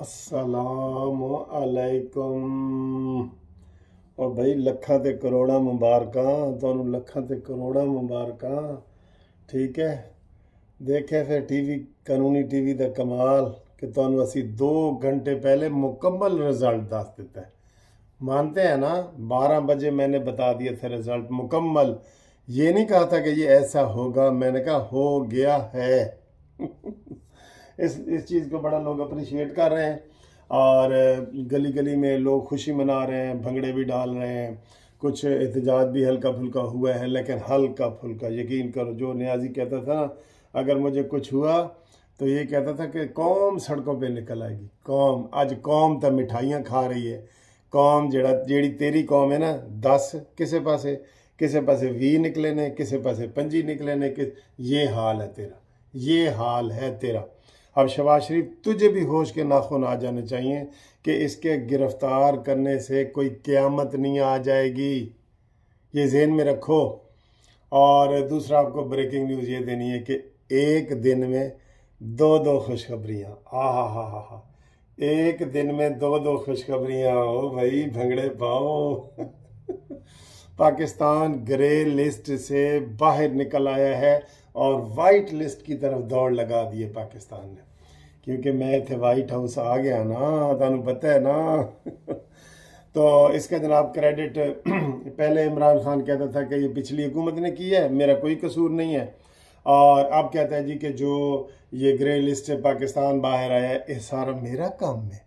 ਅਸਲਾਮੁਅਲੈਕੁਮ ਔਰ ਭਾਈ ਲੱਖਾਂ ਤੇ ਕਰੋੜਾਂ ਮੁਬਾਰਕਾਂ ਤੁਹਾਨੂੰ ਲੱਖਾਂ ਤੇ ਕਰੋੜਾਂ ਮੁਬਾਰਕਾਂ ਠੀਕ ਹੈ ਦੇਖੇ ਫਿਰ ਟੀਵੀ ਕਾਨੂੰਨੀ ਟੀਵੀ ਦਾ ਕਮਾਲ ਕਿ ਤੁਹਾਨੂੰ ਅਸੀਂ 2 ਘੰटे पहले मुकम्मल रिजल्ट ਦੱਸ ਦਿੱਤਾ मानते हैं ना 12 बजे मैंने बता दिए थे रिजल्ट मुकम्मल ये नहीं कहा था कि ये ऐसा होगा मैंने कहा हो गया है इस इस चीज़ को बड़ा लोग अप्रिशिएट कर रहे हैं और गली गली में लोग खुशी मना रहे हैं भंगड़े भी डाल रहे हैं कुछ एहतजाज भी हल्का फुल्का हुआ है लेकिन हल्का फुल्का यकीन करो जो न्याजी कहता था ना अगर मुझे कुछ हुआ तो ये कहता था कि कौम सड़कों पे निकल आएगी कौम आज कौम तो मिठाइयाँ खा रही है कौम जड़ा जेड़ी तेरी कौम है ना दस किसे पास किसे पास वी निकले ने किसे पास पंजी निकले ने किस ये हाल है तेरा ये हाल है तेरा अब शबाज शरीफ तुझे भी होश के नाखून आ जाने चाहिए कि इसके गिरफ्तार करने से कोई क़्यामत नहीं आ जाएगी ये जहन में रखो और दूसरा आपको ब्रेकिंग न्यूज़ ये देनी है कि एक दिन में दो दो खुशखबरियाँ आ हा हा हा हा एक दिन में दो दो खुशखबरियाँ हो भाई भंगड़े पाओ पाकिस्तान ग्रे लिस्ट से बाहर निकल आया है और वाइट लिस्ट की तरफ दौड़ लगा दिए पाकिस्तान ने क्योंकि मैं इतने वाइट हाउस आ गया ना तुम पता है ना तो इसका जनाब क्रेडिट पहले इमरान खान कहता था कि ये पिछली हुकूमत ने की है मेरा कोई कसूर नहीं है और अब कहता है जी कि जो ये ग्रे लिस्ट से पाकिस्तान बाहर आया ये सारा मेरा काम है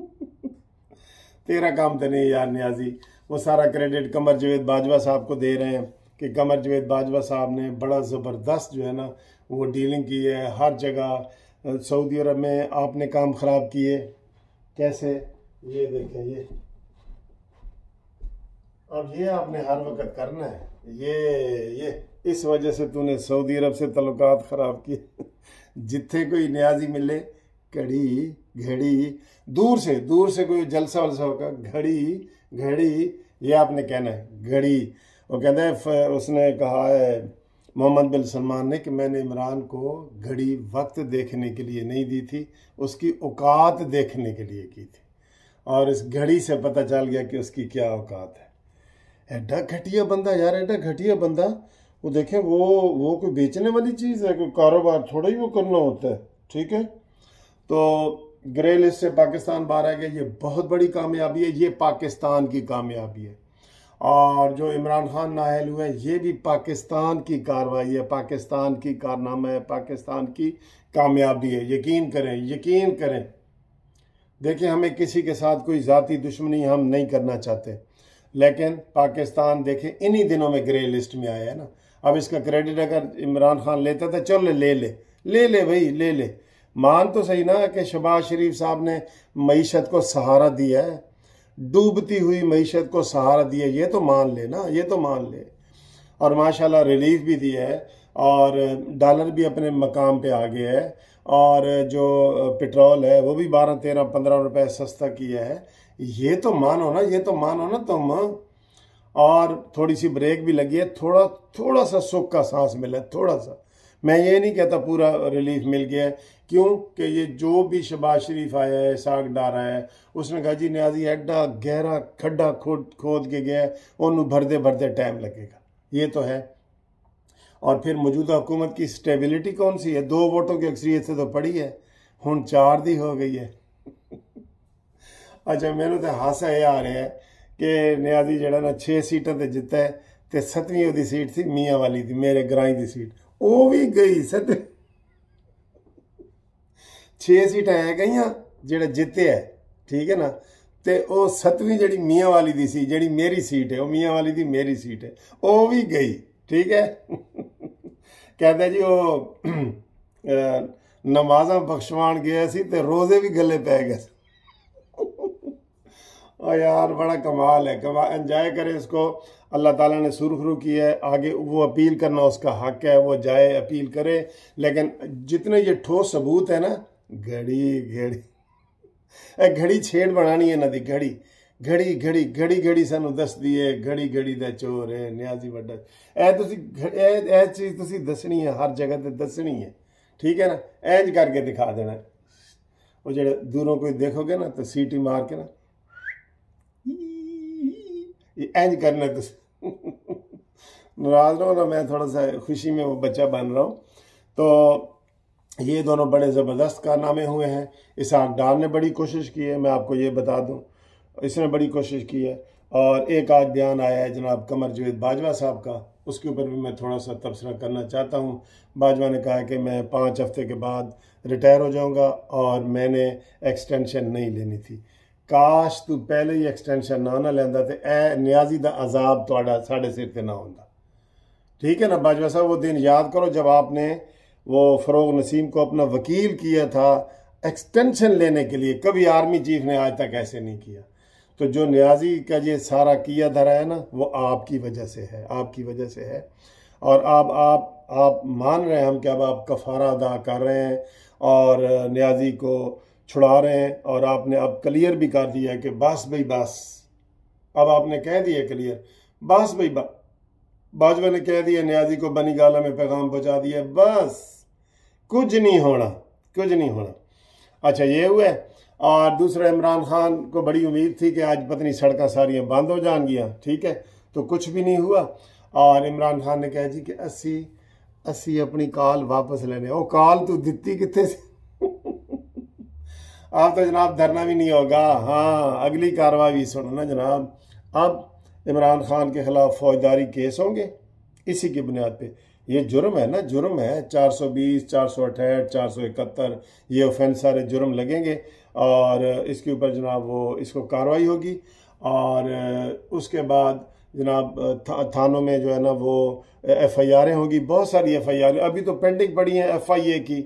तेरा काम तो नहीं यार न्याजी वो सारा क्रेडिट कमर जवेद बाजवा साहब को दे रहे हैं कि कमर जवेद बाजवा साहब ने बड़ा ज़बरदस्त जो है ना वो डीलिंग की है हर जगह सऊदी अरब में आपने काम ख़राब किए कैसे ये देखें ये अब ये आपने हर वक्त करना है ये ये इस वजह से तूने सऊदी अरब से तल्लक ख़राब किए जिथे कोई न्याजी मिले घड़ी घड़ी दूर से दूर से कोई जलसा वलसा होगा घड़ी घड़ी ये आपने कहना है घड़ी वो कहते हैं उसने कहा है मोहम्मद बिन सलमान ने कि मैंने इमरान को घड़ी वक्त देखने के लिए नहीं दी थी उसकी औकात देखने के लिए की थी और इस घड़ी से पता चल गया कि उसकी क्या औकात है एडा घटिया बंदा यार एडा घटिया बंदा वो देखें वो वो कोई बेचने वाली चीज़ है कोई कारोबार थोड़ा ही वो करना होता है ठीक है तो ग्रे लिस्ट से पाकिस्तान बाहर आ गया ये बहुत बड़ी कामयाबी है ये पाकिस्तान की कामयाबी है और जो इमरान खान नाहल हुए ये भी पाकिस्तान की कार्रवाई है पाकिस्तान की कारनामा है पाकिस्तान की कामयाबी है यकीन करें यकीन करें देखें हमें किसी के साथ कोई ज़ाती दुश्मनी हम नहीं करना चाहते लेकिन पाकिस्तान देखें इन्हीं दिनों में ग्रे लिस्ट में आया है ना अब इसका क्रेडिट अगर इमरान खान लेता था तो चल ले ले ले ले भाई ले ले मान तो सही ना कि शबाज शरीफ साहब ने मीशत को सहारा दिया है डूबती हुई मीशत को सहारा दिया ये तो मान ले ना ये तो मान ले और माशाल्लाह रिलीफ भी दिया है और डॉलर भी अपने मकाम पे आ गया है और जो पेट्रोल है वो भी बारह तेरह पंद्रह रुपए सस्ता किया है ये तो मानो ना ये तो मानो ना तुम और थोड़ी सी ब्रेक भी लगी है थोड़ा थोड़ा सा सुख का सांस मिला है थोड़ा सा मैं ये नहीं कहता पूरा रिलीफ मिल गया है क्योंकि ये जो भी शबाज शरीफ आया है साग डारा है उसने कहा जी न्याजी एडा गहरा खड्डा खोद खोद के गया उन्होंने भरते भरते टाइम लगेगा ये तो है और फिर मौजूदा हुकूमत की स्टेबिलिटी कौन सी है दो वोटों की अक्सरियत से तो पड़ी है हूँ चार दी हो गई है अच्छा मेरे तो हादसा यह आ रहा है कि न्याजी जड़ा ना छे सीटा तो जितता है तो सतवीं सीट थी मियाँ वाली थी मेरे ग्राई की सीट वो भी गई सतवीं ਛੇ ਸੀਟ ਐ ਗਈਆਂ ਜਿਹੜਾ ਹੈ ਠੀਕ ਹੈ ਨਾ ਤੇ ਉਹ ਸਤਵੀਂ ਜਿਹੜੀ ਮੀਆਂ ਵਾਲੀ ਦੀ ਸੀ ਜਿਹੜੀ ਮੇਰੀ ਸੀਟ ਹੈ ਉਹ ਮੀਆਂ ਵਾਲੀ ਦੀ ਮੇਰੀ ਸੀਟ ਹੈ ਉਹ ਵੀ ਗਈ ਠੀਕ ਹੈ ਕਹਿੰਦਾ ਜੀ ਉਹ ਨਮਾਜ਼ਾਂ ਬਖਸ਼ਵਾਣ ਗਿਆ ਸੀ ਤੇ ਰੋਜ਼ੇ ਵੀ ਗੱਲੇ ਪੈ ਗਏ ਆ ਯਾਰ ਬੜਾ ਕਮਾਲ ਹੈ ਕਮਾ ਇਸ ਕੋ ਅੱਲਾਹ ਤਾਲਾ ਨੇ ने ਕੀ ਹੈ है ਉਹ ਅਪੀਲ ਕਰਨਾ ਉਸ उसका ਹੱਕ ਹੈ ਉਹ ਜਾਏ ਅਪੀਲ ਕਰੇ ਲੇਕਿਨ ਜਿਤਨੇ ਇਹ ਠੋਸ ਸਬੂਤ ਹੈ ਨਾ ਘੜੀ ਘੜੀ ਇਹ ਘੜੀ ਛੇੜ ਬਣਾਣੀ ਹੈ ਇਹਨਾਂ ਦੀ ਘੜੀ ਘੜੀ ਘੜੀ ਘੜੀ ਘੜੀ ਸਾਨੂੰ ਦੱਸਦੀ ਹੈ ਘੜੀ ਘੜੀ ਦਾ ਚੋਰ ਹੈ ਨਿਆਜ਼ੀ ਵੱਡਾ ਇਹ ਤੁਸੀਂ ਇਹ ਇਹ ਚੀਜ਼ ਤੁਸੀਂ ਦੱਸਣੀ ਹੈ ਹਰ ਜਗ੍ਹਾ ਤੇ ਦੱਸਣੀ ਹੈ ਠੀਕ ਹੈ ਨਾ ਐਂਜ ਕਰਕੇ ਦਿਖਾ ਦੇਣਾ ਉਹ ਜਿਹੜੇ ਦੂਰੋਂ ਕੋਈ ਦੇਖੋਗੇ ਨਾ ਤਾਂ ਸੀਟੀ ਮਾਰ ਕੇ ਨਾ ਇਹ ਐਂਜ ਕਰਨਾ ਤੁਸੀਂ ਨਰਾਜ਼ ਨਾ ਮੈਂ ਥੋੜਾ थोड़ा ਖੁਸ਼ੀ खुशी ਉਹ ਬੱਚਾ ਬਣ ਰਹਾ रहा ਤਾਂ ये दोनों बड़े ज़बरदस्त कारनामे हुए हैं इसहाक डार ने बड़ी कोशिश की है मैं आपको ये बता दूँ इसने बड़ी कोशिश की है और एक आज बयान आया है जनाब कमर जवेद बाजवा साहब का उसके ऊपर भी मैं थोड़ा सा तबसरा करना चाहता हूँ बाजवा ने कहा कि मैं पाँच हफ्ते के बाद रिटायर हो जाऊँगा और मैंने एक्सटेंशन नहीं लेनी थी काश तू पहले ही एक्सटेंशन ना ना लेंदा तो ए न्याजी का अजाब थोड़ा साढ़े सिर पर ना होता ठीक है ना बाजवा साहब वो दिन याद करो जब आपने वो फ़रोग नसीम को अपना वकील किया था एक्सटेंशन लेने के लिए कभी आर्मी चीफ ने आज तक ऐसे नहीं किया तो जो न्याजी का ये सारा किया धरा है ना वो आपकी वजह से है आपकी वजह से है और आप आप आप मान रहे हैं हम कि अब आप कफारा अदा कर रहे हैं और न्याजी को छुड़ा रहे हैं और आपने अब क्लियर भी कर दिया कि बस भाई बस अब आपने कह दिया क्लियर बस भाई बा बाजवा ने कह दिया न्याजी को बनी गाला में पैगाम पहुंचा दिया बस कुछ नहीं होना कुछ नहीं होना अच्छा ये हुआ और दूसरा इमरान खान को बड़ी उम्मीद थी कि आज पत्नी सड़क सारियाँ बंद हो जाएंगी ठीक है तो कुछ भी नहीं हुआ और इमरान खान ने कहा जी कि असी असी अपनी कॉल वापस लेने ओ कॉल तू दिती कितने से आप तो जनाब धरना भी नहीं होगा हाँ अगली कार्रवाई भी सुनो ना जनाब अब इमरान खान के खिलाफ फौजदारी केस होंगे इसी की बुनियाद पर ये जुर्म है ना जुर्म है 420, 468, 471 ये ऑफेंस सारे जुर्म लगेंगे और इसके ऊपर जनाब वो इसको कार्रवाई होगी और उसके बाद जनाब था, थानों में जो है ना वो एफ़ आई आरें होगी बहुत सारी एफ़ आई आर अभी तो पेंडिंग पड़ी हैं एफ़ आई ए की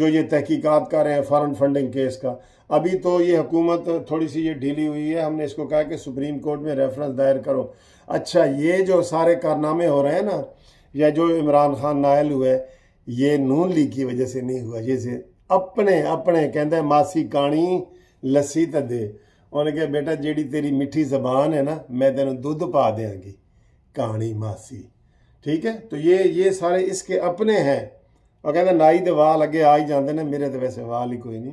जो ये तहकीकात कर रहे हैं फ़ॉरन फंडिंग केस का अभी तो ये हुकूमत थोड़ी सी ये ढीली हुई है हमने इसको कहा कि सुप्रीम कोर्ट में रेफरेंस दायर करो अच्छा ये जो सारे कारनामे हो रहे हैं ना या जो इमरान खान नायल हुआ ये नून लीग की वजह से नहीं हुआ जैसे अपने अपने कहते मासी कानी लस्सी तो दे उन्हें कहा बेटा जी तेरी मिठी जबान है ना मैं तेन दुध पा देंगी कहानी मासी ठीक है तो ये ये सारे इसके अपने हैं और कहते नाई दे वाल अगे आ ही जाते हैं मेरे तो वैसे वाल ही कोई नहीं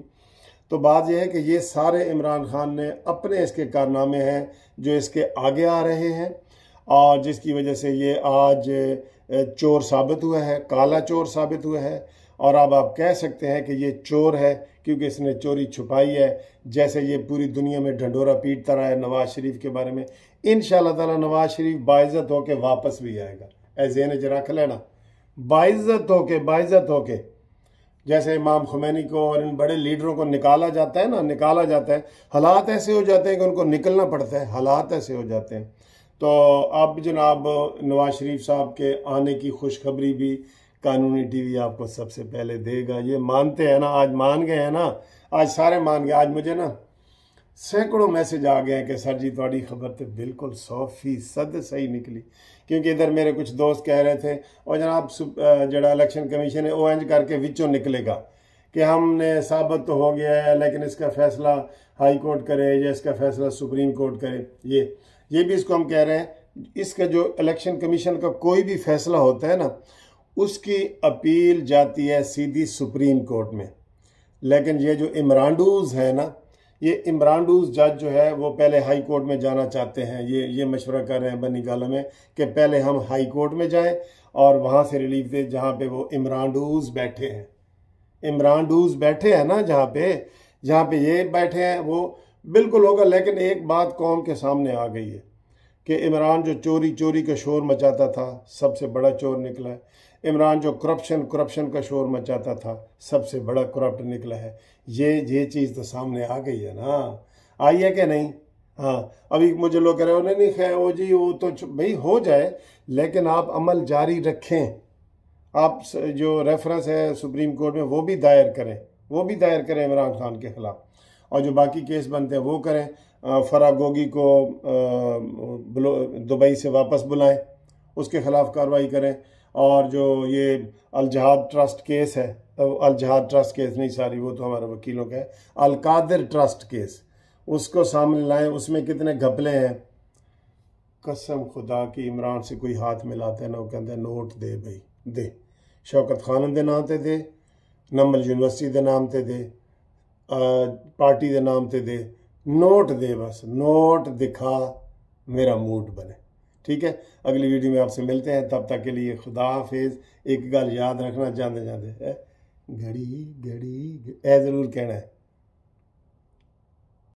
तो बात यह है कि ये सारे इमरान खान ने अपने इसके कारनामे हैं जो इसके आगे आ रहे हैं और जिसकी वजह से ये आज चोर साबित हुआ है काला चोर साबित हुआ है और अब आप कह सकते हैं कि ये चोर है क्योंकि इसने चोरी छुपाई है जैसे ये पूरी दुनिया में ढंडोरा पीटता रहा है नवाज शरीफ के बारे में इन ताला नवाज शरीफ बाइज़त होके वापस भी आएगा ऐसे ज रख लेना बाइज़त होके बाइज़त होके जैसे इमाम खुमैनी को और इन बड़े लीडरों को निकाला जाता है ना निकाला जाता है हालात ऐसे हो जाते हैं कि उनको निकलना पड़ता है हालात ऐसे हो जाते हैं तो अब जनाब नवाज शरीफ साहब के आने की खुशखबरी भी कानूनी टीवी आपको सबसे पहले देगा ये मानते हैं ना आज मान गए हैं ना आज सारे मान गए आज मुझे ना सैकड़ों मैसेज आ गए हैं कि सर जी थोड़ी खबर तो बिल्कुल सौ फीसद सही निकली क्योंकि इधर मेरे कुछ दोस्त कह रहे थे और जनाब जरा इलेक्शन कमीशन है ओ एंज करके विचों निकलेगा कि हमने साबित तो हो गया है लेकिन इसका फैसला हाई कोर्ट करे या इसका फैसला सुप्रीम कोर्ट करे ये ये भी इसको हम कह रहे हैं इसका जो इलेक्शन कमीशन का कोई भी फैसला होता है ना उसकी अपील जाती है सीधी सुप्रीम कोर्ट में लेकिन ये जो इमरानडूज़ है ना ये इमरानडूज़ जज जो है वो पहले हाई कोर्ट में जाना चाहते हैं ये ये मशवरा कर रहे हैं बनी गाला में कि पहले हम हाई कोर्ट में जाएं और वहाँ से रिलीफ दें जहाँ पे वो इमरानडूज़ बैठे हैं इमरानडूज़ बैठे हैं ना जहाँ पे जहाँ पे ये बैठे हैं वो बिल्कुल होगा लेकिन एक बात कौम के सामने आ गई है कि इमरान जो चोरी चोरी का शोर मचाता था सबसे बड़ा चोर निकला है इमरान जो करप्शन करप्शन का शोर मचाता था सबसे बड़ा करप्ट निकला है ये ये चीज़ तो सामने आ गई है ना आई है कि नहीं हाँ अभी मुझे लोग कह रहे हो नहीं नहीं खैर वो जी वो तो भाई हो जाए लेकिन आप अमल जारी रखें आप जो रेफरेंस है सुप्रीम कोर्ट में वो भी दायर करें वो भी दायर करें इमरान खान के ख़िलाफ़ और जो बाकी केस बनते हैं वो करें फरा गोगी को दुबई से वापस बुलाएं उसके ख़िलाफ़ कार्रवाई करें और जो ये अलजहाद ट्रस्ट केस है तो अलजहाद ट्रस्ट केस नहीं सारी वो तो हमारे वकीलों का है अलकादिर ट्रस्ट केस उसको सामने लाएं उसमें कितने घपले हैं कसम खुदा की इमरान से कोई हाथ मिलाते ना वो कहते हैं नोट दे भाई दे शौकत खान के नाम से दे नंबल यूनिवर्सिटी के नाम से दे पार्टी के नाम ते दे नोट दे बस नोट दिखा मेरा मूड बने ठीक है अगली वीडियो में आपसे मिलते हैं तब तक के लिए खुदा हाफिज एक गल याद रखना चाहते है घड़ी घड़ी ए ज़रूर कहना है